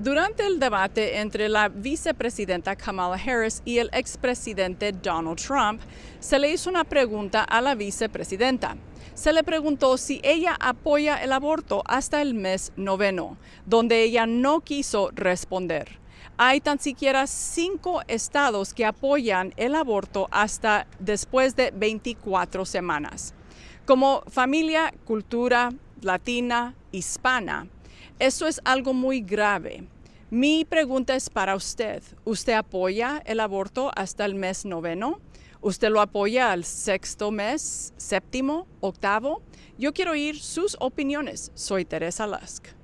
Durante el debate entre la vicepresidenta Kamala Harris y el expresidente Donald Trump, se le hizo una pregunta a la vicepresidenta. Se le preguntó si ella apoya el aborto hasta el mes noveno, donde ella no quiso responder. Hay tan siquiera cinco estados que apoyan el aborto hasta después de 24 semanas. Como familia, cultura latina, hispana, eso es algo muy grave. Mi pregunta es para usted. ¿Usted apoya el aborto hasta el mes noveno? ¿Usted lo apoya al sexto mes, séptimo, octavo? Yo quiero oír sus opiniones. Soy Teresa Lask.